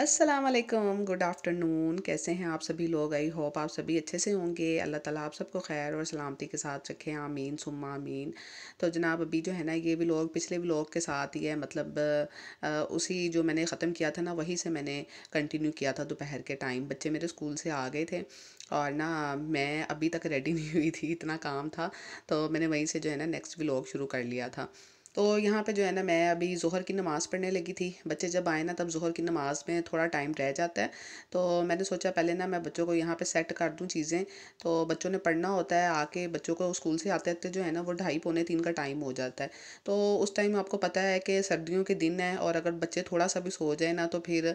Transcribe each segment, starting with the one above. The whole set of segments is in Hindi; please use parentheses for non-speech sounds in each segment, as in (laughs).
वालेकुम गुड आफ्टरनून कैसे हैं आप सभी लोग आई होप आप सभी अच्छे से होंगे अल्लाह ताला आप सबको खैर और सलामती के साथ रखें आमीन सुम्मा आमीन तो जनाब अभी जो है ना ये लोग पिछले लोग के साथ ही है मतलब आ, उसी जो मैंने ख़त्म किया था ना वही से मैंने कंटिन्यू किया था दोपहर के टाइम बच्चे मेरे स्कूल से आ गए थे और ना मैं अभी तक रेडी नहीं हुई थी इतना काम था तो मैंने वहीं से जो है ना नेक्स्ट व्लॉग शुरू कर लिया था तो यहाँ पे जो है ना मैं अभी ज़हर की नमाज़ पढ़ने लगी थी बच्चे जब आए ना तब ज़हर की नमाज़ में थोड़ा टाइम रह जाता है तो मैंने सोचा पहले ना मैं बच्चों को यहाँ पे सेट कर दूँ चीज़ें तो बच्चों ने पढ़ना होता है आके बच्चों को स्कूल से आते आते जो है ना वो ढाई पौने तीन का टाइम हो जाता है तो उस टाइम आपको पता है कि सर्दियों के दिन है और अगर बच्चे थोड़ा सा भी सो जाए ना तो फिर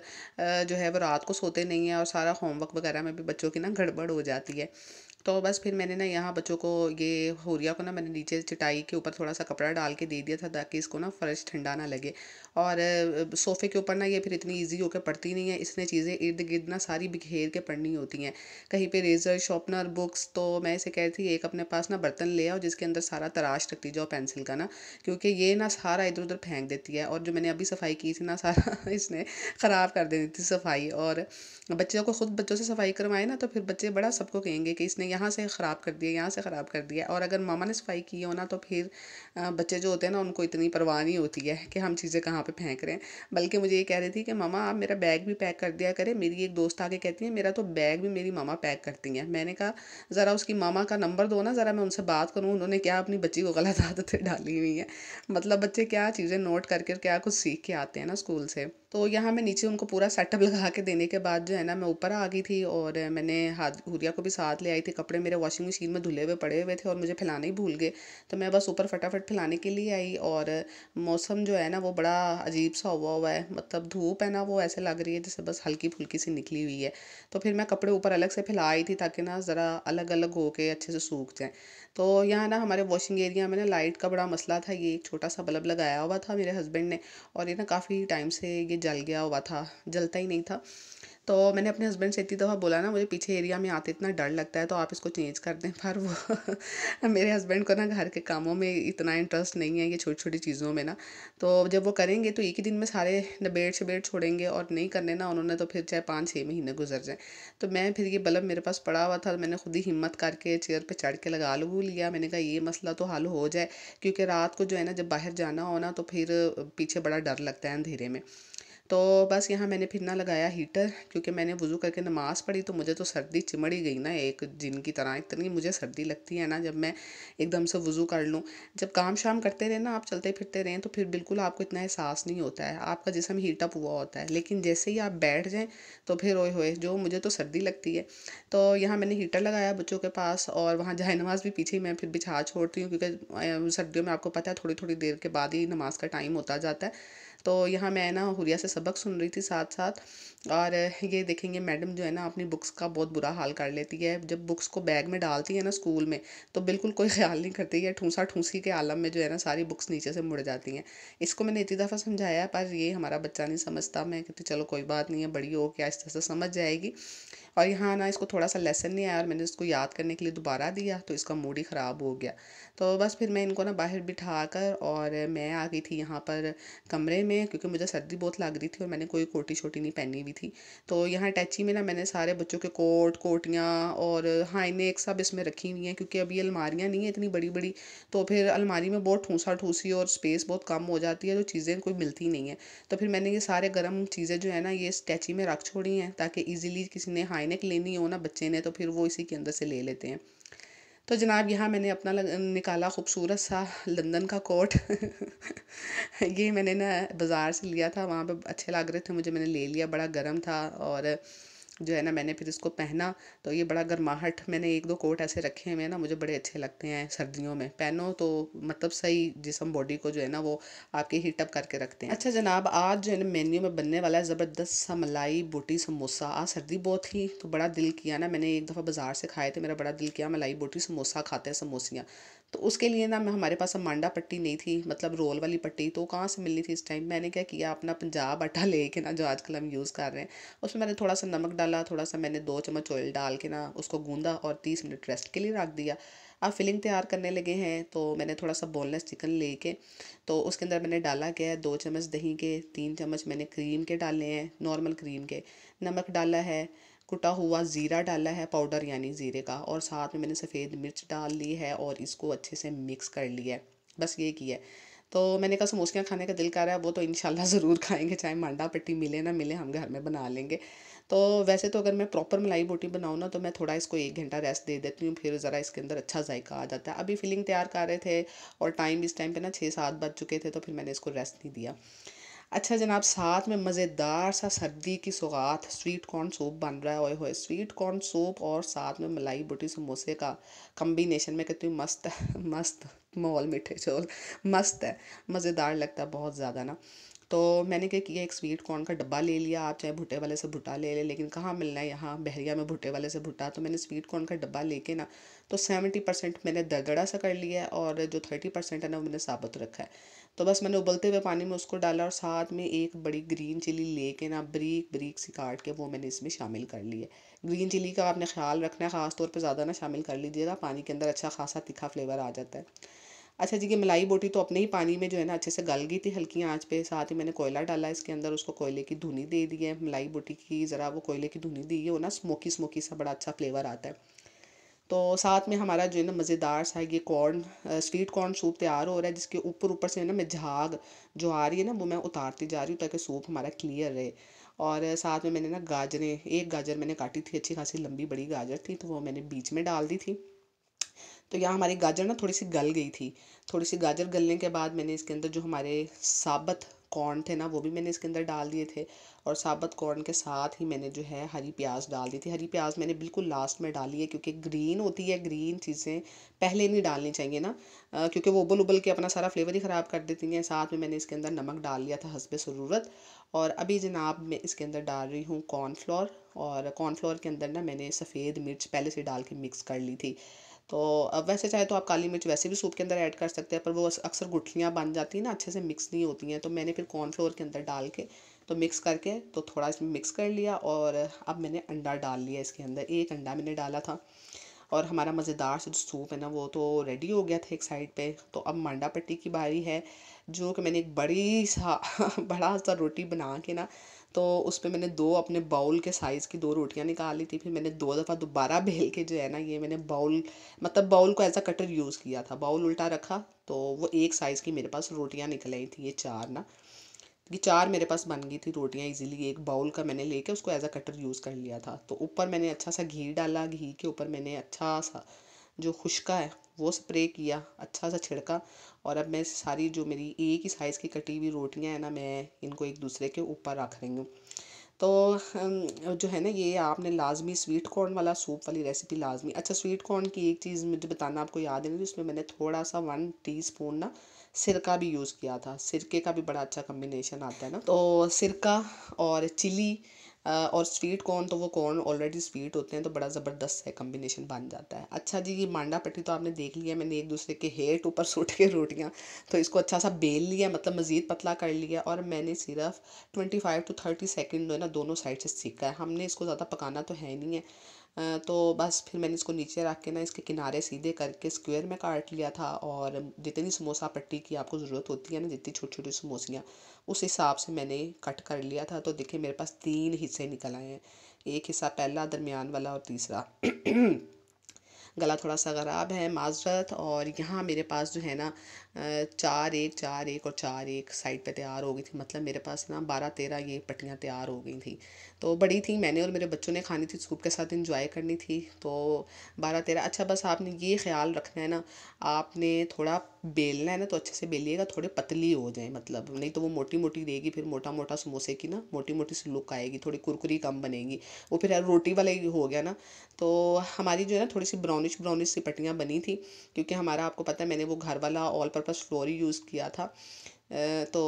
जो है वो रात को सोते नहीं हैं और सारा होमवर्क वगैरह में भी बच्चों की ना गड़बड़ हो जाती है तो बस फिर मैंने ना यहाँ बच्चों को ये होरिया को ना मैंने नीचे चटाई के ऊपर थोड़ा सा कपड़ा डाल के दे दिया था ताकि इसको ना फर्श ठंडा ना लगे और सोफ़े के ऊपर ना ये फिर इतनी ईजी होकर पड़ती नहीं है इसने चीज़ें इर्द गिर्द ना सारी बिखेर के पढ़नी होती हैं कहीं पर रेज़र शॉपनर बुक्स तो मैं इसे कह रही थी एक अपने पास ना बर्तन ले आओ जिसके अंदर सारा तराश रखती जाओ पेंसिल का ना क्योंकि ये ना सारा इधर उधर फेंक देती है और जो मैंने अभी सफाई की थी ना सारा (laughs) इसने ख़राब कर देती थी सफाई और बच्चों को ख़ुद बच्चों से सफाई करवाए ना तो फिर बच्चे बड़ा सबको कहेंगे कि इसने यहाँ से ख़राब कर दिया यहाँ से ख़राब कर दिया और अगर मामा ने सफाई की हो ना तो फिर बच्चे जो होते हैं ना उनको इतनी परवाह नहीं होती है कि हम चीज़ें कहाँ पर फेंक रहे हैं बल्कि मुझे ये कह रही थी कि मामा आप मेरा बैग भी पैक कर दिया करें मेरी एक दोस्त आके कहती है मेरा तो बैग भी मेरी मामा पैक करती हैं मैंने कहा ज़रा उसकी मामा का नंबर दो ना ज़रा मैं उनसे बात करूँ उन्होंने क्या अपनी बच्ची को गलत आदतें (laughs) डाली हुई हैं मतलब बच्चे क्या चीज़ें नोट करके क्या कुछ सीख के आते हैं ना स्कूल से तो यहाँ मैं नीचे उनको पूरा सेटअप (laughs) लगा के देने के बाद जो है ना मैं ऊपर आ गई थी और मैंने हाथ हुरिया को भी साथ ले आई थी कपड़े मेरे वॉशिंग मशीन में धुले हुए पड़े हुए थे और मुझे फैलाने ही भूल गए तो मैं बस ऊपर फटाफट फैलाने के लिए आई और मौसम जो है ना वो बड़ा अजीब सा हुआ हुआ है मतलब धूप है ना वो ऐसे लग रही है जैसे बस हल्की फुल्की सी निकली हुई है तो फिर मैं कपड़े ऊपर अलग से फैला आई थी ताकि ना ज़रा अलग अलग हो के अच्छे से सूख जाए तो यहाँ ना हमारे वॉशिंग एरिया में ना लाइट का बड़ा मसला था ये एक छोटा सा बल्ब लगाया हुआ था मेरे हस्बैंड ने और ये ना काफ़ी टाइम से ये जल गया हुआ था जलता ही नहीं था तो मैंने अपने हस्बैंड से इतनी दफ़ा बोला ना मुझे पीछे एरिया में आते इतना डर लगता है तो आप इसको चेंज कर दें (laughs) पर वो (laughs) मेरे हस्बैंड को ना घर के कामों में इतना इंटरेस्ट नहीं है ये छोटी छोटी चीज़ों में ना तो जब वो करेंगे तो एक ही दिन में सारे नबेड शबेड़ छोड़ेंगे और नहीं करने ना उन्होंने तो फिर चाहे पाँच छः महीने गुजर जाएँ तो मैं फिर ये बल्ब मेरे पास पड़ा हुआ था मैंने खुद ही हिम्मत करके चेयर पर चढ़ के लगा लूँ भूल गया मैंने कहा ये मसला तो हल हो जाए क्योंकि रात को जो है ना जब बाहर जाना हो ना तो फिर पीछे बड़ा डर लगता है अंधेरे में तो बस यहाँ मैंने फिर ना लगाया हीटर क्योंकि मैंने वज़ू करके नमाज़ पढ़ी तो मुझे तो सर्दी चिमड़ ही गई ना एक दिन की तरह इतनी मुझे सर्दी लगती है ना जब मैं एकदम से वज़ू कर लूँ जब काम शाम करते रहें ना आप चलते फिरते रहें तो फिर बिल्कुल आपको इतना एहसास नहीं होता है आपका जिसम हीटअप हुआ होता है लेकिन जैसे ही आप बैठ जाएँ तो फिर ओए होए जो मुझे तो सर्दी लगती है तो यहाँ मैंने हीटर लगाया बच्चों के पास और वहाँ जाए नमाज भी पीछे ही मैं फिर बिछा छोड़ती हूँ क्योंकि सर्दियों में आपको पता है थोड़ी थोड़ी देर के बाद ही नमाज का टाइम होता जाता है तो यहाँ मैं ना हुरिया से सबक सुन रही थी साथ साथ और ये देखेंगे मैडम जो है ना अपनी बुक्स का बहुत बुरा हाल कर लेती है जब बुक्स को बैग में डालती है ना स्कूल में तो बिल्कुल कोई ख्याल नहीं करती है ठूसा ठूसी के आलम में जो है ना सारी बुक्स नीचे से मुड़ जाती हैं इसको मैंने इतनी दफ़ा समझाया पर ये हमारा बच्चा नहीं समझता मैं कहती चलो कोई बात नहीं है बड़ी हो इस तरह से समझ जाएगी और यहाँ ना इसको थोड़ा सा लेसन नहीं आया और मैंने इसको याद करने के लिए दोबारा दिया तो इसका मूड ही ख़राब हो गया तो बस फिर मैं इनको ना बाहर बिठा कर और मैं आ गई थी यहाँ पर कमरे में क्योंकि मुझे सर्दी बहुत लग रही थी और मैंने कोई कोटी छोटी नहीं पहनी हुई थी तो यहाँ अटैची में ना मैंने सारे बच्चों के कोट कोटियाँ और हाइनेक सब इसमें रखी हुई हैं क्योंकि अभी अलमारियाँ नहीं हैं इतनी बड़ी बड़ी तो फिर अलमारी में बहुत ठूसा ठूसी और स्पेस बहुत कम हो जाती है तो चीज़ें कोई मिलती नहीं है तो फिर मैंने ये सारे गर्म चीज़ें जो है ना ये स्टैची में रख छोड़ी हैं ताकि ईजिली किसी ने हाँ आइनक लेनी हो ना बच्चे ने तो फिर वो इसी के अंदर से ले लेते हैं तो जनाब यहाँ मैंने अपना लग, निकाला खूबसूरत सा लंदन का कोट (laughs) ये मैंने ना बाज़ार से लिया था वहाँ पे अच्छे लग रहे थे मुझे मैंने ले लिया बड़ा गर्म था और जो है ना मैंने फिर इसको पहना तो ये बड़ा गर्माहट मैंने एक दो कोट ऐसे रखे हुए हैं ना मुझे बड़े अच्छे लगते हैं सर्दियों में पहनो तो मतलब सही जिसम बॉडी को जो है ना वो आपके हीटअप करके रखते हैं अच्छा जनाब आज जो है ना मेन्यू में बनने वाला है ज़बरदस्त सा मलाई बोटी समोसा आज सर्दी बहुत थी तो बड़ा दिल किया ना मैंने एक दफ़ा बाज़ार से खाए थे मेरा बड़ा दिल किया मलाई बोटी समोसा खाते हैं समोसियाँ तो उसके लिए ना हमारे पास मांडा पट्टी नहीं थी मतलब रोल वाली पट्टी तो कहाँ से मिलनी थी इस टाइम मैंने क्या किया अपना पंजाब आटा (laughs) ले के ना जो आजकल हम यूज़ कर रहे हैं उसमें मैंने थोड़ा सा नमक डाला थोड़ा सा मैंने दो चम्मच ऑयल डाल के ना उसको गूंदा और तीस मिनट रेस्ट के लिए रख दिया अब फिलिंग तैयार करने लगे हैं तो मैंने थोड़ा सा बोनलेस चिकन ले के तो उसके अंदर मैंने डाला क्या है दो चम्मच दही के तीन चम्मच मैंने क्रीम के डाले हैं नॉर्मल क्रीम के नमक डाला है कुटा हुआ ज़ीरा डाला है पाउडर यानी ज़ीरे का और साथ में मैंने सफ़ेद मिर्च डाल ली है और इसको अच्छे से मिक्स कर लिया है बस ये किया है तो मैंने कहा समोसियाँ खाने का दिल कर रहा है वो तो इन ज़रूर खाएंगे चाहे मांडा पट्टी मिले ना मिले हम घर में बना लेंगे तो वैसे तो अगर मैं प्रॉपर मलाई बोटी बनाऊँ ना तो मैं थोड़ा इसको एक घंटा रेस्ट दे देती हूँ फिर ज़रा इसके अंदर अच्छा जायका आ जाता है अभी फिलिंग तैयार कर रहे थे और टाइम इस टाइम पे ना छः सात बज चुके थे तो फिर मैंने इसको रेस्ट नहीं दिया अच्छा जनाब साथ में मज़ेदार सा सर्दी की सौगात स्वीट कॉर्न सूप बन रहा है ओए होए स्वीट कॉर्न सूप और साथ में मलाई बूटी समोसे का कम्बिनेशन में कहती हूँ मस्त है मस्त मोल मीठे चोल मस्त है मज़ेदार लगता है बहुत ज़्यादा ना तो मैंने क्या किया एक स्वीट कॉर्न का डब्बा ले लिया आप चाहे भुट्टे वाले से भुट्टा ले ले लेकिन कहाँ मिलना है यहाँ बहरिया में भुट्टे वाले से भुट्टा तो मैंने स्वीट कॉर्न का डब्बा लेके ना तो सेवेंटी परसेंट मैंने दरदड़ा सा कर लिया है और जो थर्टी परसेंट है ना वो मैंने साबित रखा है तो बस मैंने उबलते हुए पानी में उसको डाला और साथ में एक बड़ी ग्रीन चिली लेके ना बरीक बरीक सी काट के वो मैंने इसमें शामिल कर ली है ग्रीन चिली का आपने ख्याल रखना है ख़ास तौर पे ज़्यादा ना शामिल कर लीजिएगा पानी के अंदर अच्छा खासा तीखा फ्लेवर आ जाता है अच्छा जी ये मलाई बोटी तो अपने ही पानी में जो है ना अच्छे से गल गई थी हल्की आँच पे साथ ही मैंने कोयला डाला इसके अंदर उसको कोयले की धुनी दे दी है मलाई बोटी की ज़रा वो कोयले की धुनी दी है वो ना स्मोकी स्मोकी सा बड़ा अच्छा फ्लेवर आता है तो साथ में हमारा जो है ना मज़ेदार सा ये कॉर्न स्वीट कॉर्न सूप तैयार हो रहा है जिसके ऊपर ऊपर से ना मैं झाग जो आ रही है ना वो मैं उतारती जा रही हूँ ताकि सूप हमारा क्लियर रहे और साथ में मैंने ना गाजरें एक गाजर मैंने काटी थी अच्छी खासी लंबी बड़ी गाजर थी तो वो मैंने बीच में डाल दी थी तो यहाँ हमारी गाजर ना थोड़ी सी गल गई थी थोड़ी सी गाजर गलने के बाद मैंने इसके अंदर जो हमारे साबत कॉर्न थे ना वो भी मैंने इसके अंदर डाल दिए थे और साबत कॉर्न के साथ ही मैंने जो है हरी प्याज डाल दी थी हरी प्याज मैंने बिल्कुल लास्ट में डाली है क्योंकि ग्रीन होती है ग्रीन चीज़ें पहले नहीं डालनी चाहिए ना क्योंकि वो उबल उबल के अपना सारा फ्लेवर ही ख़राब कर देती हैं साथ में मैंने इसके अंदर नमक डाल लिया था हसब ज़रूरत और अभी जनाब मैं इसके अंदर डाल रही हूँ कॉर्नफ्लोर और कॉर्नफ्लोर के अंदर ना मैंने सफ़ेद मिर्च पहले से डाल के मिक्स कर ली थी तो अब वैसे चाहे तो आप काली मिर्च वैसे भी सूप के अंदर ऐड कर सकते हैं पर वो अक्सर गुठलियाँ बन जाती हैं ना अच्छे से मिक्स नहीं होती हैं तो मैंने फिर कॉर्नफ्लोर के अंदर डाल के तो मिक्स करके तो थोड़ा इसमें मिक्स कर लिया और अब मैंने अंडा डाल लिया इसके अंदर एक अंडा मैंने डाला था और हमारा मज़ेदार जो सूप है ना वो तो रेडी हो गया था एक साइड पे तो अब मांडा पट्टी की बारी है जो कि मैंने एक बड़ी सा (laughs) बड़ा सा रोटी बना के ना तो उस पर मैंने दो अपने बाउल के साइज़ की दो रोटियां ली थी फिर मैंने दो दफ़ा दोबारा (laughs) बेल के जो है ना ये मैंने बाउल मतलब बाउल को ऐसा कटर यूज़ किया था बाउल उल्टा रखा तो वो एक साइज़ की मेरे पास रोटियाँ निकल आई थी ये चार ना ये चार मेरे पास बन गई थी रोटियाँ इजीली एक बाउल का मैंने लेके उसको एज अ कटर यूज़ कर लिया था तो ऊपर मैंने अच्छा सा घी डाला घी के ऊपर मैंने अच्छा सा जो खुशका है वो स्प्रे किया अच्छा सा छिड़का और अब मैं सारी जो मेरी एक ही साइज़ की कटी हुई रोटियां हैं ना मैं इनको एक दूसरे के ऊपर रख रही हूँ तो जो है ना ये आपने लाजमी स्वीट कॉर्न वाला सूप वाली रेसिपी लाजमी अच्छा स्वीट कॉर्न की एक चीज़ मुझे बताना आपको याद है उसमें मैंने थोड़ा सा वन टी ना सिरका भी यूज़ किया था सिरके का भी बड़ा अच्छा कम्बिनेशन आता है ना तो सिरका और चिली और स्वीट कॉर्न तो वो कॉर्न ऑलरेडी स्वीट होते हैं तो बड़ा ज़बरदस्त है कम्बिनेशन बन जाता है अच्छा जी ये मांडा पट्टी तो आपने देख लिया मैंने एक दूसरे के हेट ऊपर सूट के रोटियाँ तो इसको अच्छा सा बेल लिया मतलब मज़ीद पतला कर लिया और मैंने सिर्फ twenty five to thirty second जो है ना दोनों साइड से सीखा है हमने इसको ज़्यादा पकाना तो है नहीं है तो बस फिर मैंने इसको नीचे रख के ना इसके किनारे सीधे करके स्क्वायर में काट लिया था और जितनी समोसा पट्टी की आपको ज़रूरत होती है ना जितनी छोटी छोटी समोसियाँ उस हिसाब से मैंने कट कर लिया था तो देखिए मेरे पास तीन हिस्से निकल आए हैं एक हिस्सा पहला दरमियान वाला और तीसरा गला थोड़ा सा ख़राब है माजरत और यहाँ मेरे पास जो है ना चार एक चार एक और चार एक साइड पे तैयार हो गई थी मतलब मेरे पास ना बारह तेरह ये पट्टियाँ तैयार हो गई थी तो बड़ी थी मैंने और मेरे बच्चों ने खानी थी सूप के साथ इंजॉय करनी थी तो बारह तेरह अच्छा बस आपने ये ख्याल रखना है ना आपने थोड़ा बेलना है ना तो अच्छे से बेलिएगा थोड़े पतली हो जाए मतलब नहीं तो वो मोटी मोटी रहेगी फिर मोटा मोटा समोसे की ना मोटी मोटी सी लुक आएगी थोड़ी कुरकुरी कम बनेगी वो फिर रोटी वाला हो गया ना तो हमारी जो है ना थोड़ी सी ब्राउनिश ब्राउनिश ब्राउनिश सी पट्टियाँ बनी थी क्योंकि हमारा आपको पता है मैंने वो घर वाला ऑल पर्पज़ फ्लोर ही यूज़ किया था तो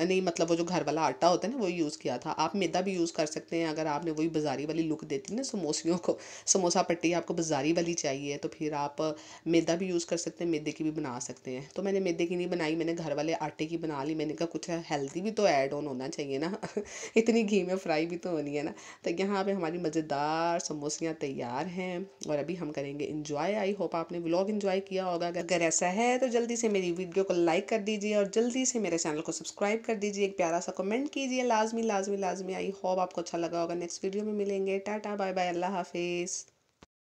नहीं मतलब वो जो घर वाला आटा होता है ना वो यूज़ किया था आप मैदा भी यूज़ कर सकते हैं अगर आपने वही बाज़ारी वाली लुक देती ना समोसियों को समोसा पट्टी आपको बाज़ारी वाली चाहिए तो फिर आप मैदा भी यूज़ कर सकते हैं मैदे की भी बना सकते हैं तो मैंने मैदे की नहीं बनाई मैंने घर वाले आटे की बना ली मैंने कहा कुछ हेल्दी भी तो ऐड ऑन होना चाहिए ना (laughs) इतनी घी में फ्राई भी तो होनी है ना तो यहाँ पर हमारी मज़ेदार समोसियाँ तैयार हैं और अभी हम करेंगे इन्जॉय आई होप आपने ब्लॉग इन्जॉय किया होगा अगर ऐसा है तो जल्दी से मेरी वीडियो को लाइक कर दीजिए और जल्दी से मेरे चैनल को सब्सक्राइब कर दीजिए एक प्यारा सा कमेंट कीजिए लाजमी लाजमी लाजमी आई होप आपको अच्छा लगा होगा नेक्स्ट वीडियो में मिलेंगे टाटा बाय बाय अल्लाह हाफिज़